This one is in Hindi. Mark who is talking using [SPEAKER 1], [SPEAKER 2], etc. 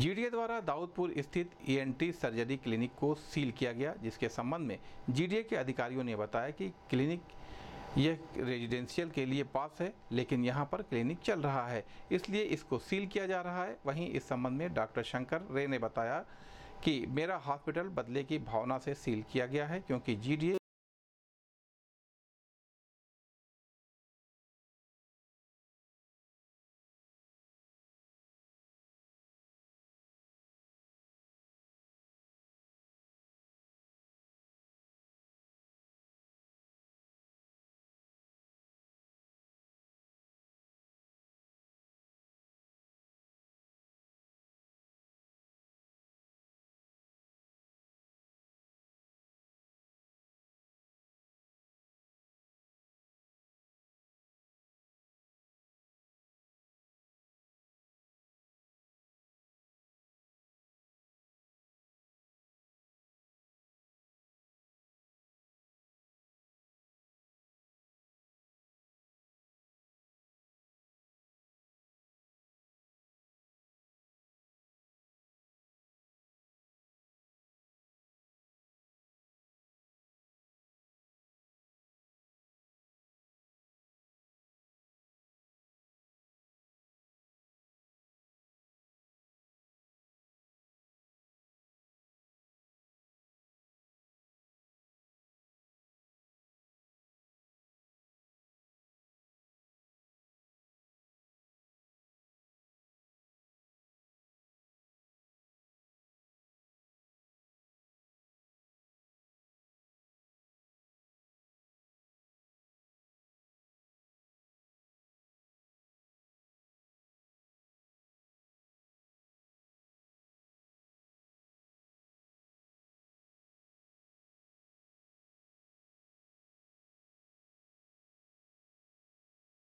[SPEAKER 1] जीडीए द्वारा दाऊदपुर स्थित ईएनटी e सर्जरी क्लिनिक को सील किया गया जिसके संबंध में जीडीए के अधिकारियों ने बताया कि क्लिनिक यह रेजिडेंशियल के लिए पास है लेकिन यहाँ पर क्लिनिक चल रहा है इसलिए इसको सील किया जा रहा है वहीं इस संबंध में डॉक्टर शंकर रे ने बताया कि मेरा हॉस्पिटल बदले की भावना से सील किया गया है क्योंकि जी